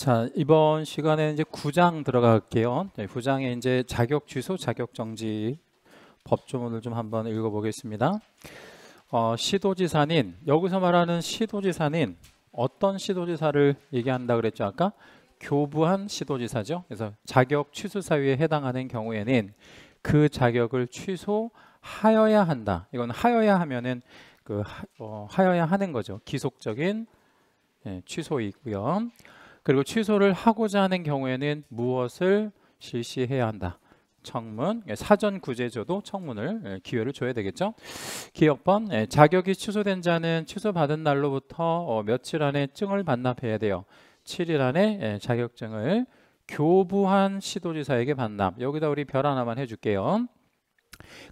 자 이번 시간에 이제 구장 들어갈게요. 네, 9장에 이제 자격 취소, 자격 정지 법조문을 좀 한번 읽어보겠습니다. 어, 시도지사는 여기서 말하는 시도지사는 어떤 시도지사를 얘기한다 그랬죠 아까 교부한 시도지사죠. 그래서 자격 취소 사유에 해당하는 경우에는 그 자격을 취소하여야 한다. 이건 하여야 하면은 그 하, 어, 하 여야 하는 거죠. 기속적인 예, 취소이고요. 그리고 취소를 하고자 하는 경우에는 무엇을 실시해야 한다. 청문, 예, 사전 구제조도 청문을 예, 기회를 줘야 되겠죠. 기억번, 예, 자격이 취소된 자는 취소받은 날로부터 어, 며칠 안에 증을 반납해야 돼요. 7일 안에 자격증을 교부한 시도지사에게 반납. 여기다 우리 별 하나만 해줄게요.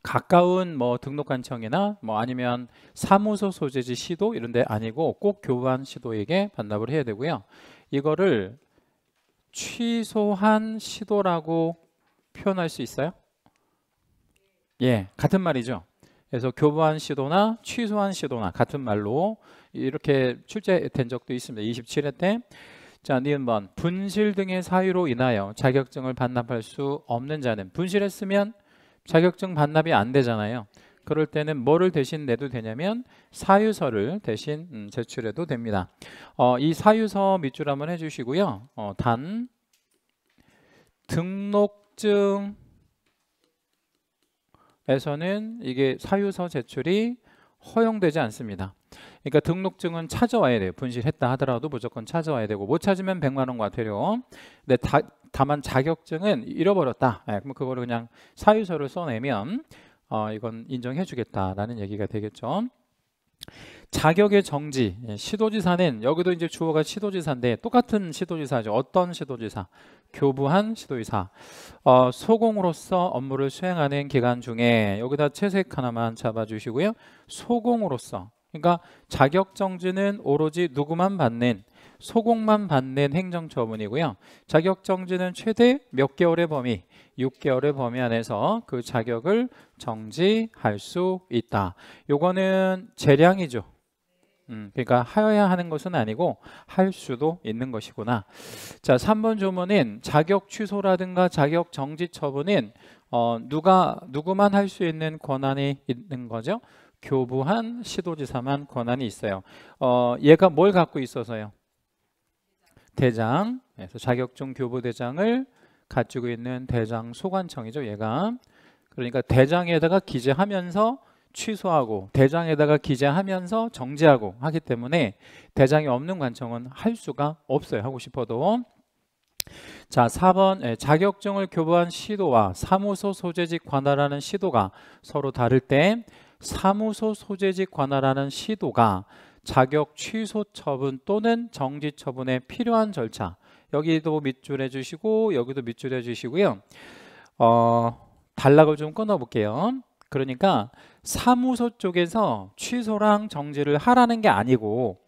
가까운 뭐 등록관청이나 뭐 아니면 사무소 소재지 시도 이런 데 아니고 꼭 교부한 시도에게 반납을 해야 되고요. 이거를 취소한 시도라고 표현할 수 있어요? 예, 같은 말이죠. 그래서 교부한 시도나 취소한 시도나 같은 말로 이렇게 출제된 적도 있습니다. 27회 때 자, 니번 분실 등의 사유로 인하여 자격증을 반납할 수 없는 자는 분실했으면 자격증 반납이 안 되잖아요. 그럴 때는 뭐를 대신 내도 되냐면 사유서를 대신 음, 제출해도 됩니다. 어, 이 사유서 밑줄 한번 해주시고요. 어, 단 등록증 에서는 이게 사유서 제출이 허용되지 않습니다. 그러니까 등록증은 찾아와야 돼요. 분실했다 하더라도 무조건 찾아와야 되고 못 찾으면 100만 원 과태료. 근데 다, 다만 자격증은 잃어버렸다. 네, 그럼 그거를 그냥 사유서를 써내면 어, 이건 인정해주겠다라는 얘기가 되겠죠. 자격의 정지, 예, 시도지사는 여기도 이제 주어가 시도지사인데 똑같은 시도지사죠. 어떤 시도지사? 교부한 시도지사. 어, 소공으로서 업무를 수행하는 기간 중에 여기다 채색 하나만 잡아주시고요. 소공으로서 그러니까 자격 정지는 오로지 누구만 받는 소공만 받는 행정처분이고요. 자격 정지는 최대 몇 개월의 범위 6개월의 범위 안에서 그 자격을 정지할 수 있다. 요거는 재량이죠. 음, 그러니까 하여야 하는 것은 아니고 할 수도 있는 것이구나. 자, 3번 조문인 자격 취소라든가 자격 정지 처분인 어, 누가 누구만 할 수 있는 권한이 있는 거죠. 교부한 시도지사만 권한이 있어요. 어, 얘가 뭘 갖고 있어서요? 대장. 그래서 자격증 교부대장을 가지고 있는 대장 소관청이죠. 얘가 그러니까 대장에다가 기재하면서 취소하고 대장에다가 기재하면서 정지하고 하기 때문에 대장이 없는 관청은 할 수가 없어요. 하고 싶어도 자 4번 예, 자격증을 교부한 시도와 사무소 소재지 관할하는 시도가 서로 다를 때 사무소 소재지 관할하는 시도가 자격 취소 처분 또는 정지 처분에 필요한 절차 여기도 밑줄 해주시고 여기도 밑줄 해주시고요. 어, 단락을 좀 끊어볼게요. 그러니까 사무소 쪽에서 취소랑 정지를 하라는 게 아니고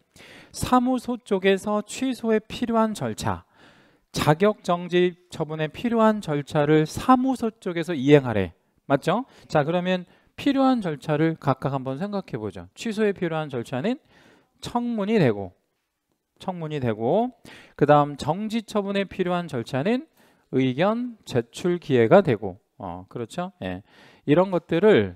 사무소 쪽에서 취소에 필요한 절차 자격 정지 처분에 필요한 절차를 사무소 쪽에서 이행하래 맞죠? 자 그러면 필요한 절차를 각각 한번 생각해 보죠 취소에 필요한 절차는 청문이 되고 청문이 되고 그 다음 정지 처분에 필요한 절차는 의견 제출 기회가 되고 어, 그렇죠? 예. 이런 것들을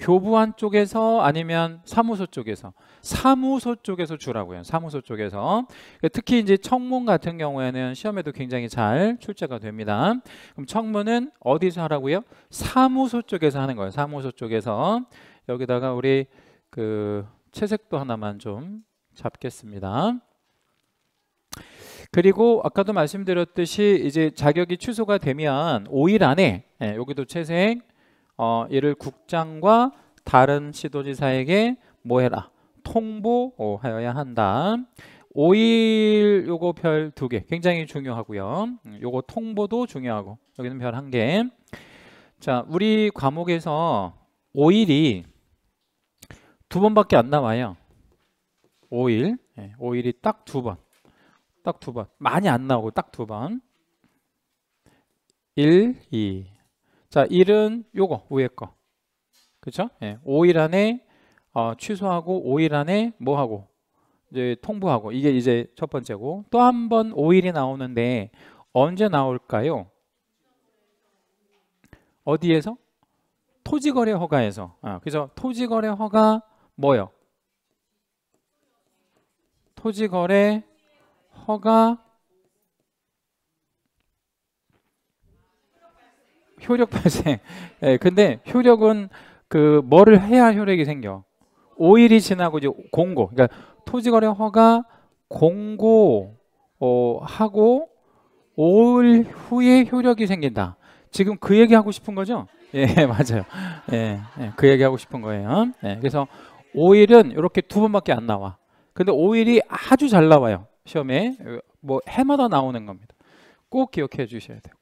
교부한 쪽에서 아니면 사무소 쪽에서 사무소 쪽에서 주라고요. 사무소 쪽에서 특히 이제 청문 같은 경우에는 시험에도 굉장히 잘 출제가 됩니다. 그럼 청문은 어디서 하라고요? 사무소 쪽에서 하는 거예요. 사무소 쪽에서 여기다가 우리 그 채색도 하나만 좀 잡겠습니다. 그리고 아까도 말씀드렸듯이 이제 자격이 취소가 되면 5일 안에 예, 여기도 채생 어, 이를 국장과 다른 시도지사에게 뭐해라 통보하여야 어, 한다. 5일 요거 별 두 개 굉장히 중요하고요. 음, 요거 통보도 중요하고 여기는 별 한 개. 자 우리 과목에서 5일이 두 번밖에 안 나와요. 5일, 5일이 예, 딱두 번. 딱두 번. 많이 안 나오고 딱 두 번. 1, 2. 자, 1은 요거 위에 거. 그쵸? 예. 5일 안에 어, 취소하고 5일 안에 뭐 하고 이제 통보하고 이게 이제 첫 번째고 또 한 번 5일이 나오는데 언제 나올까요? 어디에서? 토지거래 허가에서. 아, 그래서 토지거래 허가 뭐요? 토지거래 허가 효력 발생. 예, 근데 효력은 그 뭐를 해야 효력이 생겨? 5일이 지나고 이제 공고. 그러니까 토지거래 허가 공고 어, 하고 5일 후에 효력이 생긴다. 지금 그 얘기 하고 싶은 거죠? 예, 맞아요. 예, 예그 얘기 하고 싶은 거예요. 예, 그래서 5일은 이렇게 두 번밖에 안 나와. 근데 5일이 아주 잘 나와요. 시험에 뭐 해마다 나오는 겁니다. 꼭 기억해 주셔야 되고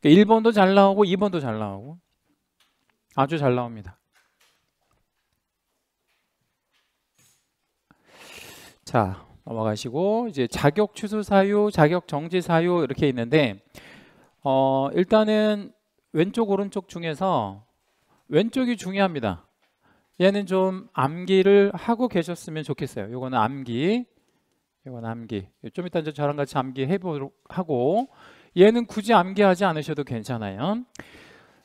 그러니까 1번도 잘 나오고 2번도 잘 나오고 아주 잘 나옵니다. 자 넘어가시고 이제 자격 취소 사유, 자격 정지 사유 이렇게 있는데 어, 일단은 왼쪽 오른쪽 중에서 왼쪽이 중요합니다. 얘는 좀 암기를 하고 계셨으면 좋겠어요. 이거는 암기 이건 암기. 좀 이따 이제 저랑 같이 암기 해보도록 하고 얘는 굳이 암기하지 않으셔도 괜찮아요.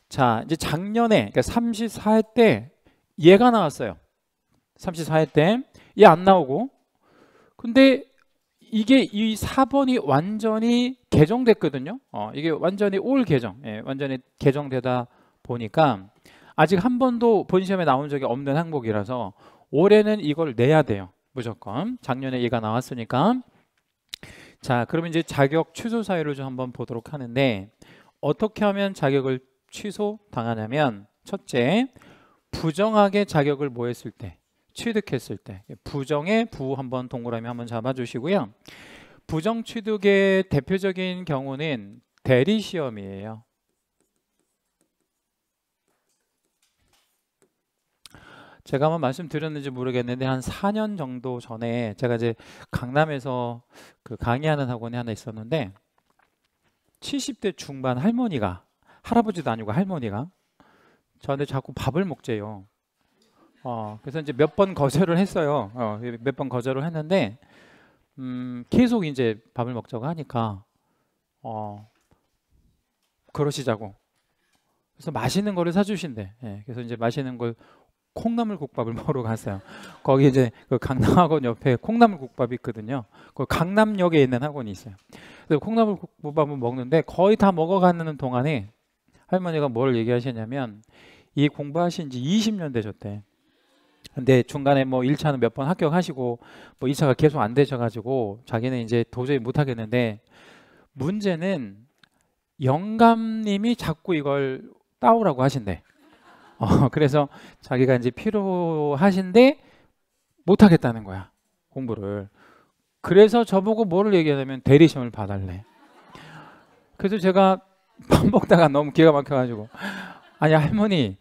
자, 이제 작년에 그러니까 34회 때 얘가 나왔어요. 34회 때 얘 안 나오고 근데 이게 이 4번이 완전히 개정됐거든요. 어, 이게 완전히 올 개정, 예, 완전히 개정되다 보니까 아직 한 번도 본시험에 나온 적이 없는 항목이라서 올해는 이걸 내야 돼요. 무조건 작년에 얘가 나왔으니까 자 그러면 이제 자격 취소 사유를 좀 한번 보도록 하는데 어떻게 하면 자격을 취소 당하냐면 첫째 부정하게 자격을 뭐 했을 때 취득했을 때 부정의 부 한번 동그라미 한번 잡아주시고요 부정 취득의 대표적인 경우는 대리 시험이에요 제가 한번 말씀드렸는지 모르겠는데 한 4년 정도 전에 제가 이제 강남에서 그 강의하는 학원에 하나 있었는데 70대 중반 할머니가 할아버지도 아니고 할머니가 저한테 자꾸 밥을 먹재요. 어, 그래서 이제 몇 번 거절을 했어요. 어, 몇번 거절을 했는데 음, 계속 이제 밥을 먹자고 하니까 어, 그러시자고. 그래서 맛있는 거를 사주신대. 예, 그래서 이제 맛있는 걸 콩나물국밥을 먹으러 갔어요. 거기 이제 그 강남학원 옆에 콩나물국밥이 있거든요. 그 강남역에 있는 학원이 있어요. 그래서 콩나물국밥을 먹는데 거의 다 먹어가는 동안에 할머니가 뭘 얘기하시냐면 이 공부하신 지 20년 되셨대. 근데 중간에 뭐 1차는 몇 번 합격하시고 뭐 2차가 계속 안 되셔가지고 자기는 이제 도저히 못 하겠는데 문제는 영감님이 자꾸 이걸 따오라고 하신대. 어, 그래서 자기가 이제 필요하신데 못하겠다는 거야 공부를. 그래서 저보고 뭐를 얘기하냐면 데리션을 봐달래. 그래서 제가 밥 먹다가 너무 기가 막혀가지고 아니 할머니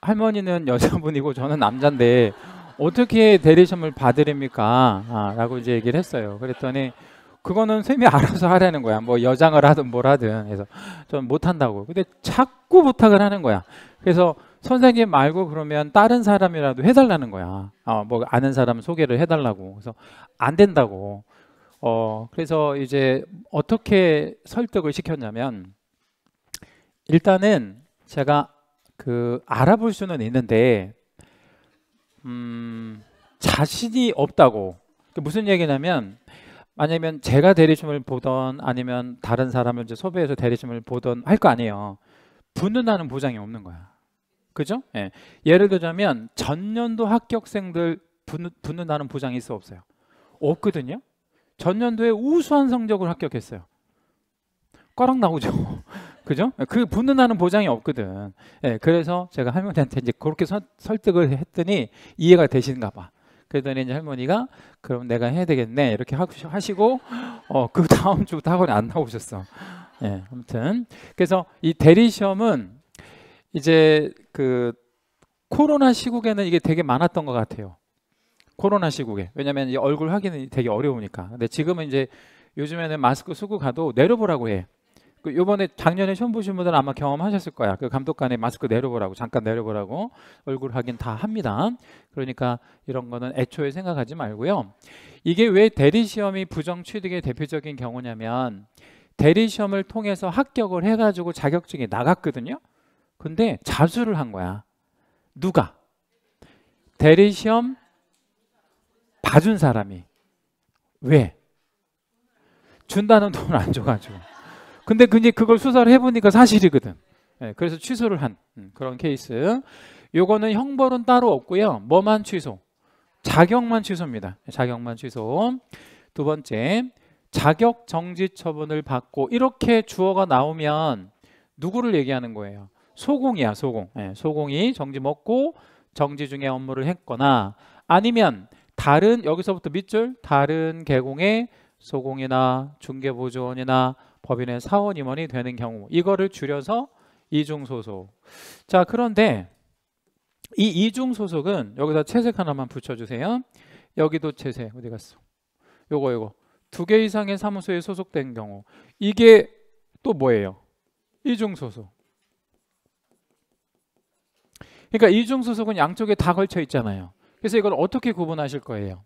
할머니는 여자분이고 저는 남잔데 어떻게 데리션을 받으립니까? 아, 라고 이제 얘기를 했어요. 그랬더니 그거는 선생님이 알아서 하라는 거야. 뭐 여장을 하든 뭘 하든 해서 전 못한다고. 근데 자꾸 부탁을 하는 거야. 그래서 선생님 말고 그러면 다른 사람이라도 해달라는 거야. 어, 뭐 아는 사람 소개를 해달라고. 그래서 안 된다고. 어, 그래서 이제 어떻게 설득을 시켰냐면 일단은 제가 그 알아볼 수는 있는데 음, 자신이 없다고. 그 무슨 얘기냐면 아니면 제가 대리심을 보던 아니면 다른 사람을 이제 섭외해서 대리심을 보던 할 거 아니에요. 붙는다는 보장이 없는 거야. 그죠? 예. 예를 들자면 전년도 합격생들 붙는, 붙는 다는 보장이 있어 없어요? 없거든요. 전년도에 우수한 성적을 합격했어요. 꽈락 나오죠. 그죠? 그 붙는다는 보장이 없거든. 예, 그래서 제가 할머니한테 이제 그렇게 서, 설득을 했더니 이해가 되시는가 봐. 그랬더니 이제 할머니가 그럼 내가 해야 되겠네 이렇게 하시고 어, 그 다음 주부터 학원에 안 나오셨어. 예, 아무튼 그래서 이 대리 시험은 이제 그 코로나 시국에는 이게 되게 많았던 것 같아요. 코로나 시국에 왜냐하면 얼굴 확인이 되게 어려우니까. 근데 지금은 이제 요즘에는 마스크 쓰고 가도 내려보라고 해. 그 요번에 작년에 처음 보신 분들은 아마 경험하셨을 거야. 그 감독관에 마스크 내려보라고 잠깐 내려보라고 얼굴 확인 다 합니다. 그러니까 이런 거는 애초에 생각하지 말고요. 이게 왜 대리 시험이 부정 취득의 대표적인 경우냐면 대리 시험을 통해서 합격을 해가지고 자격증이 나갔거든요. 근데 자수를 한 거야. 누가? 대리 시험 봐준 사람이 왜? 준다는 돈 안 줘가지고. 근데 이제 그걸 수사를 해보니까 사실이거든. 예, 그래서 취소를 한 음, 그런 케이스. 요거는 형벌은 따로 없고요. 뭐만 취소? 자격만 취소입니다. 자격만 취소. 두 번째, 자격 정지 처분을 받고 이렇게 주어가 나오면 누구를 얘기하는 거예요? 소공이야, 소공. 예, 소공이 정지 먹고 정지 중에 업무를 했거나 아니면 다른 여기서부터 밑줄 다른 개공의 소공이나 중개보조원이나 법인의 사원 임원이 되는 경우 이거를 줄여서 이중 소속. 자, 그런데 이 이중 소속은 여기다 채색 하나만 붙여 주세요. 여기도 채색. 어디 갔어? 요거 요거. 두 개 이상의 사무소에 소속된 경우 이게 또 뭐예요? 이중 소속. 그러니까 이중 소속은 양쪽에 다 걸쳐 있잖아요. 그래서 이걸 어떻게 구분하실 거예요?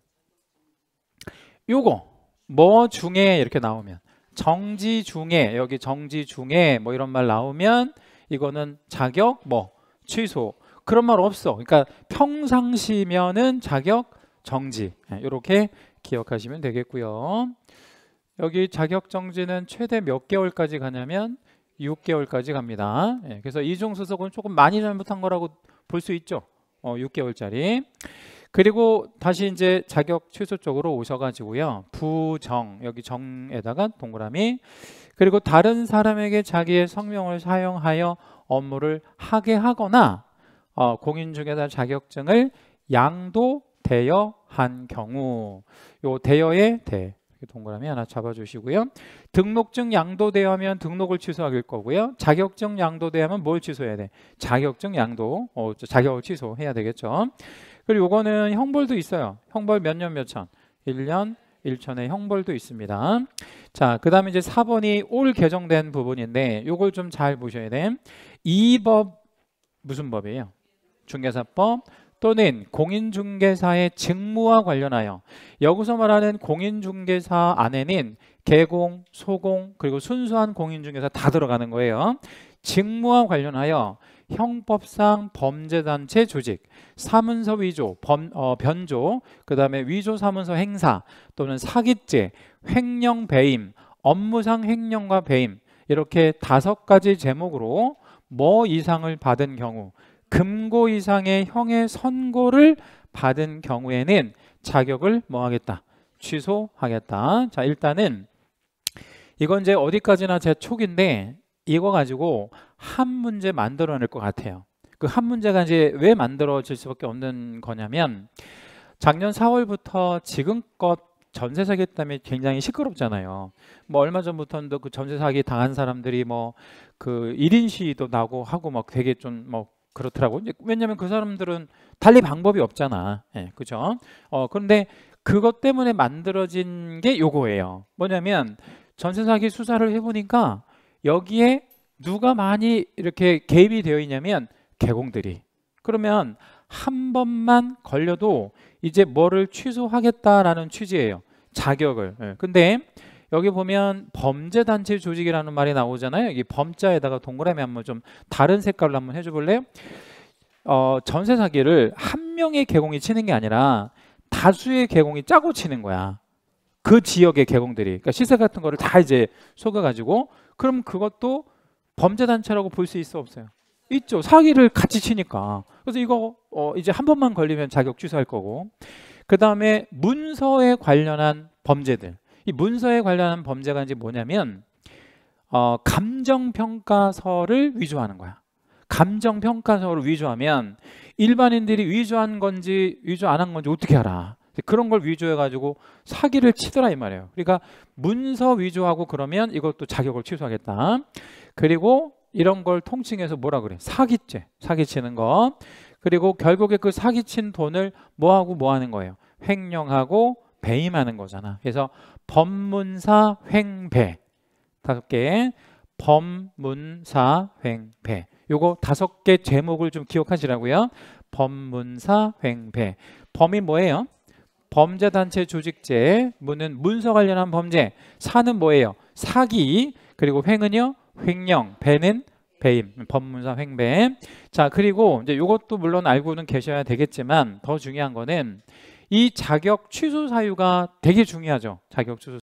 요거 뭐 중에 이렇게 나오면 정지 중에 여기 정지 중에 뭐 이런 말 나오면 이거는 자격 뭐 취소 그런 말 없어. 그러니까 평상시면은 자격 정지 이렇게 예, 기억하시면 되겠고요. 여기 자격 정지는 최대 몇 개월까지 가냐면 6개월까지 갑니다. 예, 그래서 이중 수석은 조금 많이 잘못한 거라고 볼 수 있죠. 어, 6개월짜리. 그리고 다시 이제 자격 취소 쪽으로 오셔가지고요. 부정 여기 정에다가 동그라미 그리고 다른 사람에게 자기의 성명을 사용하여 업무를 하게 하거나 어, 공인중개사 자격증을 양도되어 한 경우 요 대여의 대 동그라미 하나 잡아주시고요. 등록증 양도대하면 등록을 취소하길 거고요. 자격증 양도대하면 뭘 취소해야 돼? 자격증 양도, 어, 자격을 취소해야 되겠죠. 그리고 요거는 형벌도 있어요. 형벌 몇 년 몇천? 1년 1천의 형벌도 있습니다. 자, 그 다음에 이제 4번이 올 개정된 부분인데 요걸 좀 잘 보셔야 됨. 이법 무슨 법이에요? 중개사법 또는 공인중개사의 직무와 관련하여 여기서 말하는 공인중개사 안에는 개공, 소공 그리고 순수한 공인중개사 다 들어가는 거예요. 직무와 관련하여 형법상 범죄단체 조직, 사문서 위조, 범, 어, 변조, 그 다음에 위조 사문서 행사 또는 사기죄, 횡령 배임, 업무상 횡령과 배임 이렇게 다섯 가지 제목으로 뭐 이상을 받은 경우 금고 이상의 형의 선고를 받은 경우에는 자격을 뭐 하겠다 취소하겠다 자 일단은 이건 이제 어디까지나 제 촉인데 이거 가지고 한 문제 만들어낼 것 같아요. 그 한 문제가 이제 왜 만들어질 수밖에 없는 거냐면 작년 4월부터 지금껏 전세 사기 때문에 굉장히 시끄럽잖아요. 뭐 얼마 전부터는그 전세 사기 당한 사람들이 뭐 그 1인 시위도 나고 하고 막 되게 좀 뭐 그렇더라고. 왜냐면그 사람들은 달리 방법이 없잖아. 예, 네, 그죠? 어 그런데 그것 때문에 만들어진 게 요거예요. 뭐냐면 전세 사기 수사를 해보니까 여기에 누가 많이 이렇게 개입이 되어 있냐면 개공들이. 그러면 한 번만 걸려도 이제 뭐를 취소하겠다라는 취지예요. 자격을. 예. 근데 여기 보면 범죄단체 조직이라는 말이 나오잖아요. 이 범자에다가 동그라미 한번 좀 다른 색깔로 한번 해줘볼래요? 어, 전세 사기를 한 명의 개공이 치는 게 아니라 다수의 개공이 짜고 치는 거야. 그 지역의 개공들이. 그러니까 시세 같은 거를 다 이제 속아가지고 그럼 그것도 범죄 단체라고 볼 수 있어 없어요? 있죠. 사기를 같이 치니까. 그래서 이거 어 이제 한 번만 걸리면 자격 취소할 거고. 그다음에 문서에 관련한 범죄들. 이 문서에 관련한 범죄가 이제 뭐냐면 어 감정 평가서를 위조하는 거야. 감정 평가서를 위조하면 일반인들이 위조한 건지 위조 안 한 건지 어떻게 알아? 그런 걸 위조해 가지고 사기를 치더라 이 말이에요. 그러니까 문서 위조하고 그러면 이것도 자격을 취소하겠다. 그리고 이런 걸 통칭해서 뭐라 그래? 사기죄. 사기치는 거. 그리고 결국에 그 사기친 돈을 뭐하고 뭐하는 거예요? 횡령하고 배임하는 거잖아. 그래서 법문사 횡배 다섯 개 법문사 횡배 요거 다섯 개 제목을 좀 기억하시라고요. 법문사 횡배 범이 뭐예요? 범죄단체 조직죄 문은 문서 관련한 범죄 사는 뭐예요? 사기 그리고 횡은요? 횡령, 배는 배임, 법문사 횡배. 자, 그리고 이제 이것도 물론 알고는 계셔야 되겠지만 더 중요한 거는 이 자격 취소 사유가 되게 중요하죠. 자격 취소